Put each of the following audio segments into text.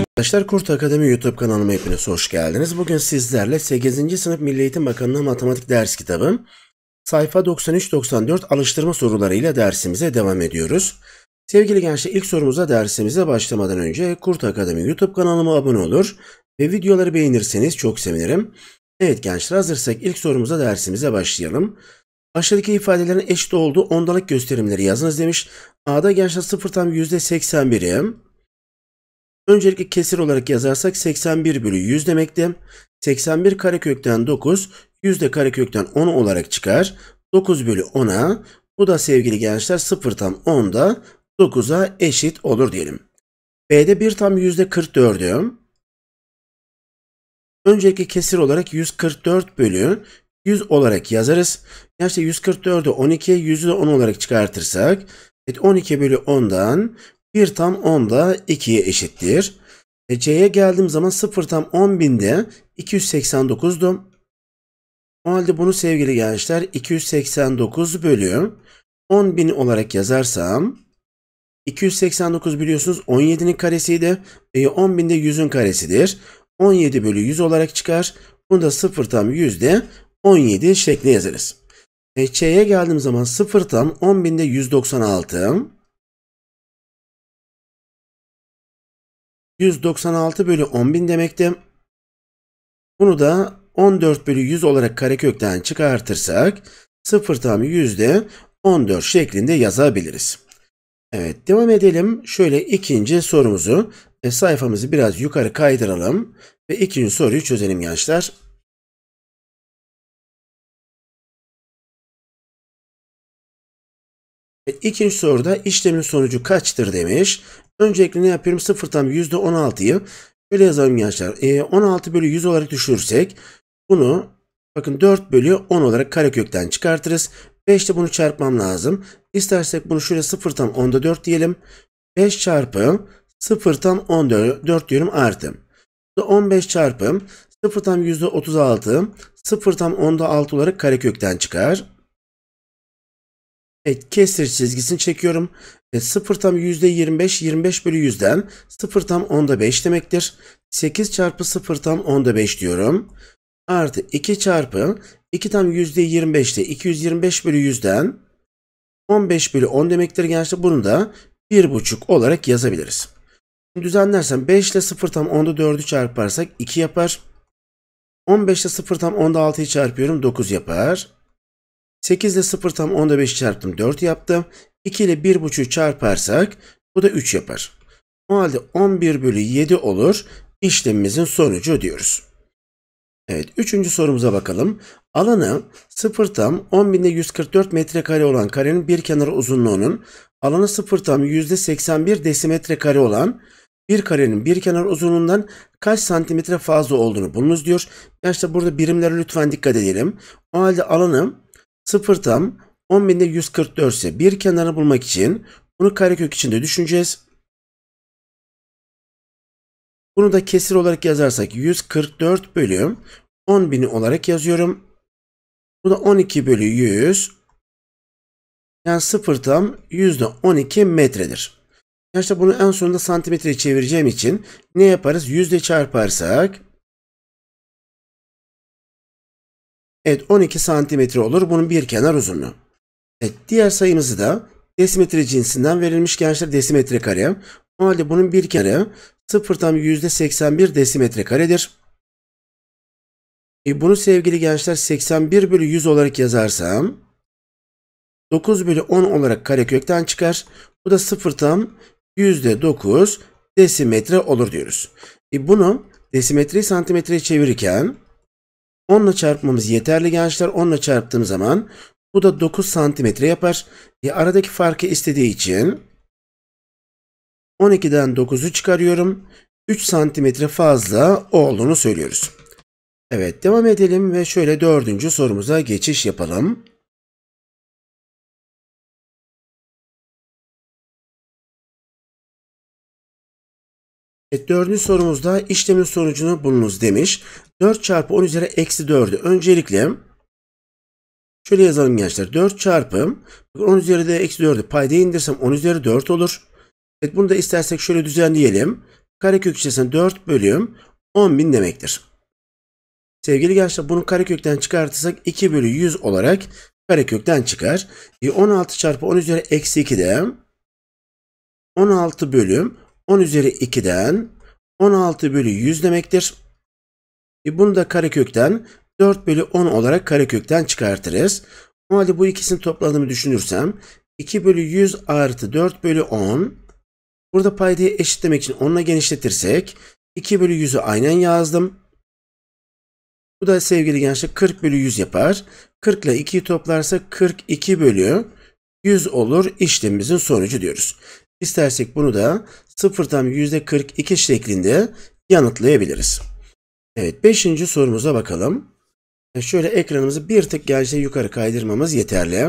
Arkadaşlar Kurt Akademi YouTube kanalıma hepiniz hoş geldiniz. Bugün sizlerle 8. sınıf Milli Eğitim Bakanlığı Matematik Ders Kitabı sayfa 93-94 alıştırma sorularıyla dersimize devam ediyoruz. Sevgili gençler ilk sorumuza dersimize başlamadan önce Kurt Akademi YouTube kanalıma abone olur ve videoları beğenirseniz çok sevinirim. Evet gençler hazırsak ilk sorumuza dersimize başlayalım. Aşağıdaki ifadelerin eşit olduğu ondalık gösterimleri yazınız demiş. A'da gençler sıfır tam %81'i. Öncelikle kesir olarak yazarsak 81 bölü 100 demekti. 81 karekökten 9, 100 de karekökten 10 olarak çıkar. 9 bölü 10'a bu da sevgili gençler 0 tam 10'da 9'a eşit olur diyelim. B'de 1 tam %44'ü. Önceki kesir olarak 144 bölü 100 olarak yazarız. Gerçi 144'ü 12'ye 100'ü de 10 olarak çıkartırsak evet 12 bölü 10'dan 1 tam 10 da 2'ye eşittir. E C'ye geldiğim zaman 0 tam 10.000'de 289'dum. O halde bunu sevgili gençler 289 bölü 10.000 olarak yazarsam 289 biliyorsunuz 17'nin karesiydi. E, 10.000 de 100'ün karesidir. 17 bölü 100 olarak çıkar. bunda da 0 tam 100'de 17 şekli yazarız. E, Ç'ye geldiğim zaman 0 tam 10.000'de 196. 196 bölü 10.000 demekti. Bunu da 14 bölü 100 olarak karekökten çıkartırsak 0 tam yüzde 14 şeklinde yazabiliriz. Evet devam edelim. Şöyle ikinci sorumuzu e, sayfamızı biraz yukarı kaydıralım ve ikinci soruyu çözelim gençler. E, ikinci soruda işlemin sonucu kaçtır demiş. Öncelikle ne yapıyorum? Sıfırdan %16'yı böyle yazalım gençler. 16 e, bölü 100 olarak düşürürsek bunu bakın 4 bölü 10 olarak karekökten çıkartırız. 5 ile bunu çarpmam lazım. İstersek bunu şöyle 0 tam 10'da 4 diyelim. 5 çarpı 0 tam 14 diyorum artı. 15 çarpı 0 tam %36 0 tam 10'da 6 olarak karekökten çıkar. Evet kesir çizgisini çekiyorum. E, 0 tam %25 25 bölü 100'den 0 tam 10'da 5 demektir. 8 çarpı 0 tam 10'da 5 diyorum. Artı 2 çarpı 2 tam %25'te 225 bölü 100'den 15 bölü 10 demektir gençler. Bunu da 1,5 olarak yazabiliriz. Şimdi düzenlersem 5 ile 0 tam 10'da 4'ü çarparsak 2 yapar. 15 ile 0 tam 10'da 6'yı çarpıyorum 9 yapar. 8 ile 0 tam 10'da 5 çarptım 4 yaptım. 2 ile 1.5'ü çarparsak bu da 3 yapar. O halde 11 bölü 7 olur işlemimizin sonucu diyoruz. Evet, üçüncü sorumuza bakalım. Alanı 0 tam 10.144 metrekare olan karenin bir kenarı uzunluğunun alanı 0 tam %81 desimetre kare olan bir karenin bir kenar uzunluğundan kaç santimetre fazla olduğunu bulunuz diyor. Ya işte burada birimlere lütfen dikkat edelim. O halde alanım. Sıfırdan 10.000'de 144 ise bir kenarı bulmak için bunu karekök içinde düşüneceğiz. Bunu da kesir olarak yazarsak 144 bölü 10.000 olarak yazıyorum. Bu da 12 bölü 100. Yani sıfır tam %12 metredir. Yani işte bunu en sonunda santimetreye çevireceğim için ne yaparız? Yüzde çarparsak Evet 12 santimetre olur. Bunun bir kenar uzunluğu. Evet, diğer sayımızı da desimetre cinsinden verilmiş gençler desimetre kare. O halde bunun bir kenarı yüzde %81 desimetre karedir. E bunu sevgili gençler 81 bölü 100 olarak yazarsam 9 bölü 10 olarak karekökten çıkar. Bu da sıfırtan yüzde %9 desimetre olur diyoruz. E bunu desimetreyi santimetreye çevirirken 10 ile çarpmamız yeterli gençler. 10 ile çarptığım zaman bu da 9 santimetre yapar. E aradaki farkı istediği için 12'den 9'u çıkarıyorum. 3 santimetre fazla olduğunu söylüyoruz. Evet devam edelim ve şöyle dördüncü sorumuza geçiş yapalım. Evet, dördüncü sorumuzda işlemin sonucunu bulunuz demiş. 4 çarpı 10 üzeri eksi 4'ü. Öncelikle şöyle yazalım gençler. 4 çarpı 10 üzeri de eksi 4'ü paydaya indirsem 10 üzeri 4 olur. Evet bunu da istersek şöyle düzenleyelim. Karekök içerisinde 4 bölüm 10.000 demektir. Sevgili gençler bunu karekökten çıkartırsak 2 bölü 100 olarak karekökten çıkar. E 16 çarpı 10 üzeri eksi 2 de 16 bölüm 10 üzeri 2'den 16 bölü 100 demektir. E bunu da karekökten 4 bölü 10 olarak karekökten çıkartırız. O halde bu ikisini topladığımı düşünürsem 2 bölü 100 artı 4 bölü 10. Burada paydayı eşitlemek için 10'la genişletirsek 2 bölü 100'ü aynen yazdım. Bu da sevgili gençler 40 bölü 100 yapar. 40 ile 2'yi toplarsa 42 bölü 100 olur işlemimizin sonucu diyoruz. İstersek bunu da sıfırdan %42 şeklinde yanıtlayabiliriz. Evet 5. sorumuza bakalım. E, şöyle ekranımızı bir tık gerçeği yukarı kaydırmamız yeterli.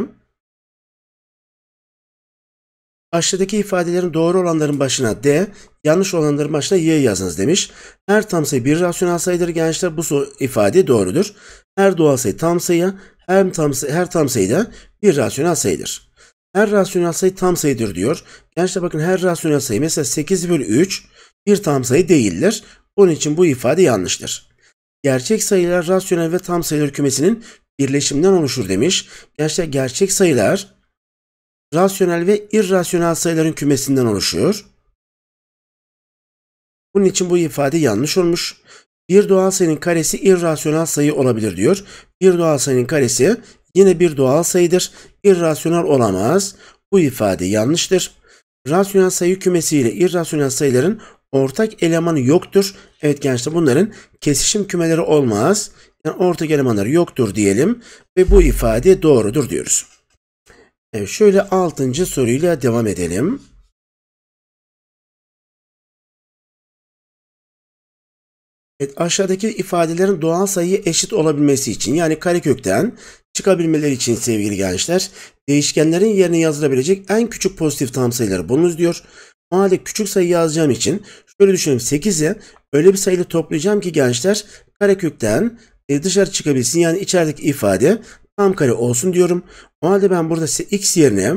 Aşağıdaki ifadelerin doğru olanların başına D, yanlış olanların başına Y yazınız demiş. Her tam sayı bir rasyonel sayıdır gençler. Bu ifade doğrudur. Her doğal sayı tam sayı, her tam sayı, her tam sayı da bir rasyonel sayıdır her rasyonel sayı tam sayıdır diyor. Gençler bakın her rasyonel sayı mesela 8 bölü 3 bir tam sayı değildir. Onun için bu ifade yanlıştır. Gerçek sayılar rasyonel ve tam sayılar kümesinin birleşiminden oluşur demiş. Gençler gerçek sayılar rasyonel ve irrasyonel sayıların kümesinden oluşuyor. Bunun için bu ifade yanlış olmuş. Bir doğal sayının karesi irrasyonel sayı olabilir diyor. Bir doğal sayının karesi yine bir doğal sayıdır. İrrasyonel olamaz. Bu ifade yanlıştır. Rasyonel sayı kümesi ile irrasyonel sayıların ortak elemanı yoktur. Evet gençler bunların kesişim kümeleri olmaz. Yani ortak elemanları yoktur diyelim ve bu ifade doğrudur diyoruz. Evet şöyle 6. soruyla devam edelim. Evet, aşağıdaki ifadelerin doğal sayıya eşit olabilmesi için yani karekökten çıkabilmeleri için sevgili gençler değişkenlerin yerine yazılabilecek en küçük pozitif tam sayıları bulunuz diyor. O halde küçük sayı yazacağım için şöyle düşünelim 8'i öyle bir sayıyla toplayacağım ki gençler karekökten e, dışarı çıkabilsin. Yani içerideki ifade tam kare olsun diyorum. O halde ben burada x yerine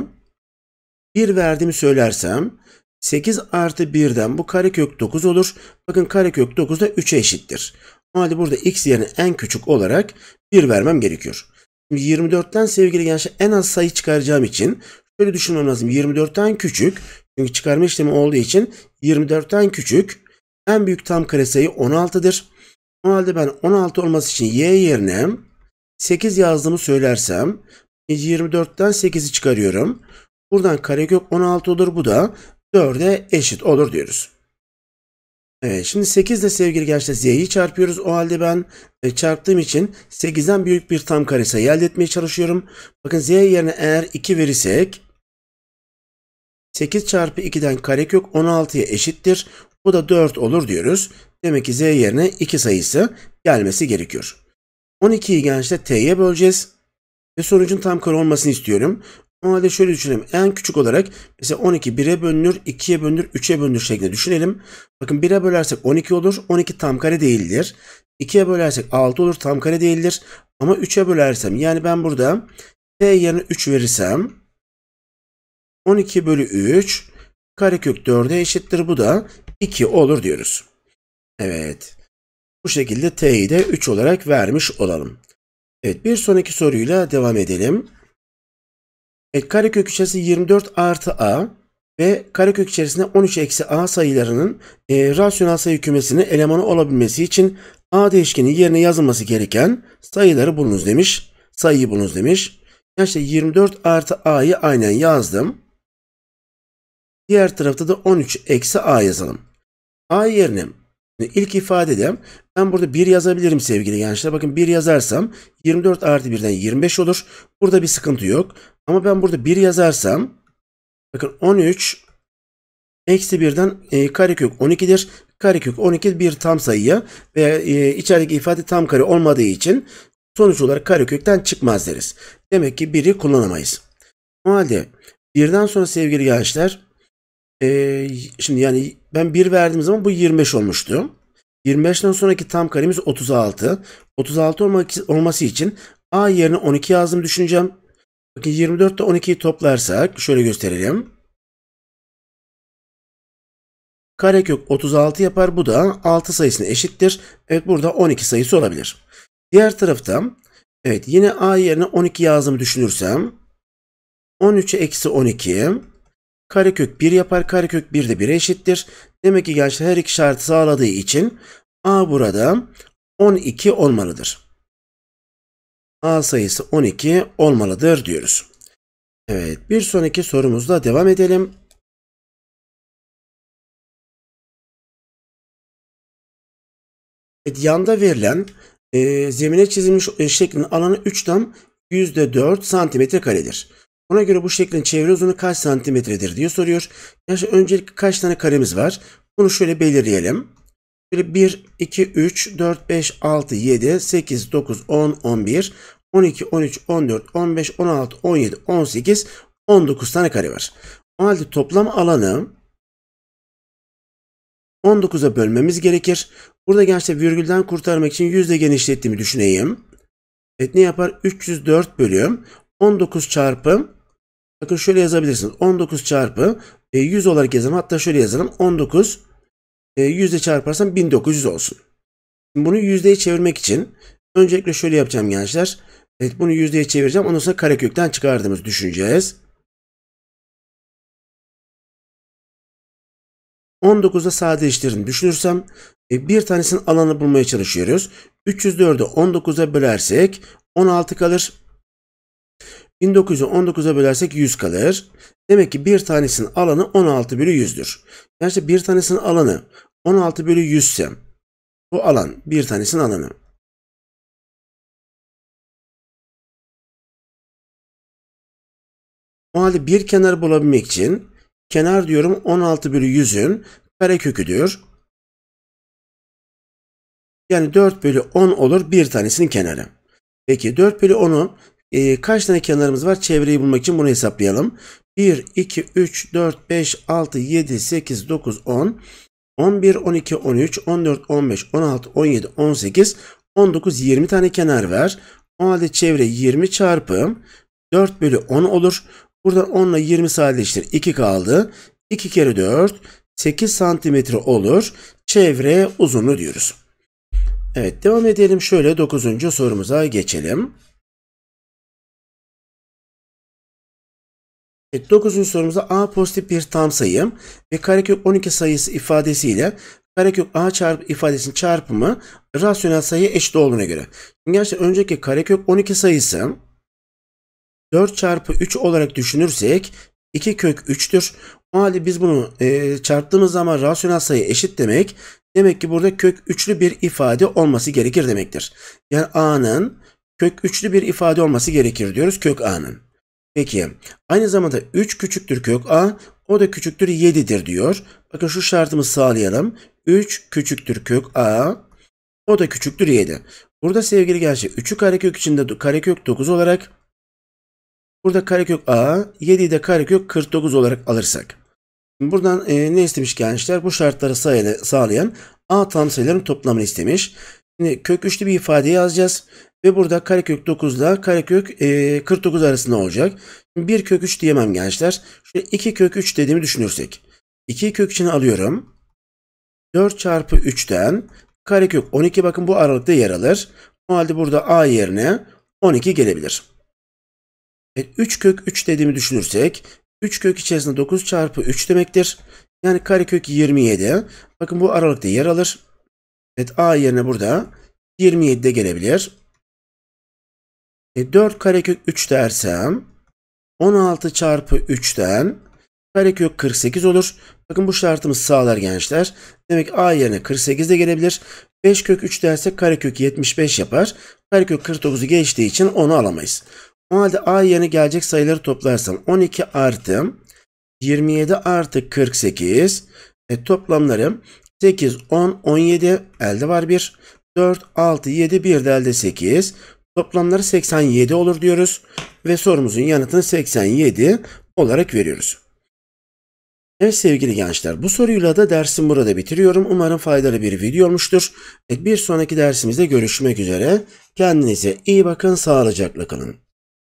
1 verdiğimi söylersem 8 artı 1'den bu karekök 9 olur. Bakın karekök 9 da 3'e eşittir. O halde burada x yerine en küçük olarak 1 vermem gerekiyor. Şimdi 24'ten sevgili gençler en az sayı çıkaracağım için şöyle düşünmem lazım. 24'ten küçük çünkü çıkarma işlemi olduğu için 24'ten küçük en büyük tam karesayı 16'dır. O halde ben 16 olması için y yerine 8 yazdığımı söylersem 24'ten 8'i çıkarıyorum. Buradan karekök 16 olur. Bu da 4'e eşit olur diyoruz. Evet, şimdi 8 ile sevgili gençler z'yi çarpıyoruz. O halde ben e, çarptığım için 8'den büyük bir tam kare sayı elde etmeye çalışıyorum. Bakın z yerine eğer 2 verirsek 8 çarpı 2'den karekök 16'ya eşittir. Bu da 4 olur diyoruz. Demek ki z yerine 2 sayısı gelmesi gerekiyor. 12'yi gençler t'ye böleceğiz. Ve sonucun tam kare olmasını istiyorum. O halde şöyle düşünelim. En küçük olarak mesela 12 1'e bölünür, 2'ye bölünür, 3'e bölünür şeklinde düşünelim. Bakın 1'e bölersek 12 olur. 12 tam kare değildir. 2'ye bölersek 6 olur. Tam kare değildir. Ama 3'e bölersem yani ben burada t yerine 3 verirsem 12 bölü 3 karekök 4'e eşittir. Bu da 2 olur diyoruz. Evet. Bu şekilde t'yi de 3 olarak vermiş olalım. Evet bir sonraki soruyla devam edelim. E, karekök içerisinde 24 artı a ve kök içerisinde 13 eksi a sayılarının e, rasyonel sayı kümesinin elemanı olabilmesi için a değişkeni yerine yazılması gereken sayıları bulunuz demiş. Sayıyı bulunuz demiş. Yani işte 24 artı a'yı aynen yazdım. Diğer tarafta da 13 eksi a yazalım. a yerine İlk ifadede ben burada 1 yazabilirim sevgili gençler. Bakın 1 yazarsam 24 artı 1'den 25 olur. Burada bir sıkıntı yok. Ama ben burada 1 yazarsam bakın 13 eksi 1'den e, karekök 12'dir. Karekök 12 bir tam sayıya ve e, içerideki ifade tam kare olmadığı için sonuç olarak karekökten çıkmaz deriz. Demek ki 1'i kullanamayız. O halde 1'den sonra sevgili gençler e, şimdi yani ben 1 verdiğim zaman bu 25 olmuştu. 25'ten sonraki tam karemiz 36. 36 olması için A yerine 12 yazdım düşüneceğim. Bakın 24 ile 12'yi toplarsak şöyle gösterelim. Karekök 36 yapar. Bu da 6 sayısına eşittir. Evet burada 12 sayısı olabilir. Diğer tarafta evet yine A yerine 12 yazdım düşünürsem 13'e eksi 12 Karekök 1 yapar. Karekök 1 de 1'e eşittir. Demek ki gençler her iki şartı sağladığı için A burada 12 olmalıdır. A sayısı 12 olmalıdır diyoruz. Evet bir sonraki sorumuzla devam edelim. Evet, yanda verilen e, zemine çizilmiş şeklin alanı 3 tam %4 santimetre karedir. Ona göre bu şeklin çevre uzunluğu kaç santimetredir diye soruyor. Yani öncelikle kaç tane karemiz var? Bunu şöyle belirleyelim. Şöyle 1, 2, 3, 4, 5, 6, 7, 8, 9, 10, 11, 12, 13, 14, 15, 16, 17, 18, 19 tane kare var. O halde toplam alanı 19'a bölmemiz gerekir. Burada gençler virgülden kurtarmak için yüzde genişlettiğimi düşüneyim. Evet ne yapar? 304 bölüm 19 çarpı bakın şöyle yazabilirsiniz. 19 çarpı 100 e, olarak yazalım. Hatta şöyle yazalım. 19 e, yüzde çarparsam 1900 olsun. Şimdi bunu yüzdeye çevirmek için öncelikle şöyle yapacağım gençler. Evet bunu yüzdeye çevireceğim. Ondan sonra karekökten çıkardığımız düşüneceğiz. 19'da sadeleştirdim düşünürsem e, bir tanesinin alanı bulmaya çalışıyoruz. 304'ü 19'a bölersek 16 kalır. 19'u bölersek 100 kalır. Demek ki bir tanesinin alanı 16 bölü 100'dür. Gerçi bir tanesinin alanı 16 bölü 100 ise bu alan bir tanesinin alanı. O halde bir kenar bulabilmek için kenar diyorum 16 bölü 100'ün kareköküdür. Yani 4 bölü 10 olur bir tanesinin kenarı. Peki 4 bölü 10'u e, kaç tane kenarımız var? Çevreyi bulmak için bunu hesaplayalım. 1, 2, 3, 4, 5, 6, 7, 8, 9, 10, 11, 12, 13, 14, 15, 16, 17, 18, 19, 20 tane kenar var. O halde çevre 20 çarpı 4 bölü 10 olur. Buradan 10 ile 20 sadeleştir. 2 kaldı. 2 kere 4 8 santimetre olur. Çevre uzunluğu diyoruz. Evet devam edelim. Şöyle 9. sorumuza geçelim. Evet, 9. sorumuzda A pozitif bir tam sayı ve karekök 12 sayısı ifadesiyle karekök A çarpı ifadesinin çarpımı rasyonel sayıya eşit olduğuna göre. Şimdi gerçekten önceki karekök 12 sayısı 4 çarpı 3 olarak düşünürsek 2 kök 3'tür. O halde biz bunu e, çarptığımız zaman rasyonel sayı eşit demek. Demek ki burada kök üçlü bir ifade olması gerekir demektir. Yani A'nın kök üçlü bir ifade olması gerekir diyoruz kök A'nın. Peki aynı zamanda 3 küçüktür kök a o da küçüktür 7'dir diyor. Bakın şu şartımı sağlayalım. 3 küçüktür kök a o da küçüktür 7. Burada sevgili gençler 3'ü karekök içinde karekök 9 olarak burada karekök a 7'yi de karekök 49 olarak alırsak. Buradan e, ne istemiş gençler? Bu şartları sayılı, sağlayan a tam sayıların toplamını istemiş. Şimdi kök üçlü bir ifade yazacağız. Ve burada karekök 9 ile karekök 49 e, arasında olacak. Şimdi 1 kök 3 diyemem gençler. Şöyle 2 kök 3 dediğimi düşünürsek. 2 kök için alıyorum. 4 çarpı 3'ten karekök 12 bakın bu aralıkta yer alır. O halde burada a yerine 12 gelebilir. E, 3 kök 3 dediğimi düşünürsek 3 kök içerisinde 9 çarpı 3 demektir. Yani karekök 27. Bakın bu aralıkta yer alır. Evet A yerine burada 27 de gelebilir. E, 4 karekök 3 dersem 16 çarpı 3'ten karekök 48 olur. Bakın bu şartımız sağlar gençler. Demek A yerine 48 de gelebilir. 5 kök 3 dersek karekök 75 yapar. Karekök 49'u geçtiği için onu alamayız. O halde A yerine gelecek sayıları toplarsam 12 artı 27 artı 48 e, toplamlarım. 8, 10, 17 elde var 1. 4, 6, 7, 1 de elde 8. Toplamları 87 olur diyoruz. Ve sorumuzun yanıtını 87 olarak veriyoruz. Evet sevgili gençler bu soruyla da dersim burada bitiriyorum. Umarım faydalı bir video olmuştur. Bir sonraki dersimizde görüşmek üzere. Kendinize iyi bakın sağlıcakla kalın.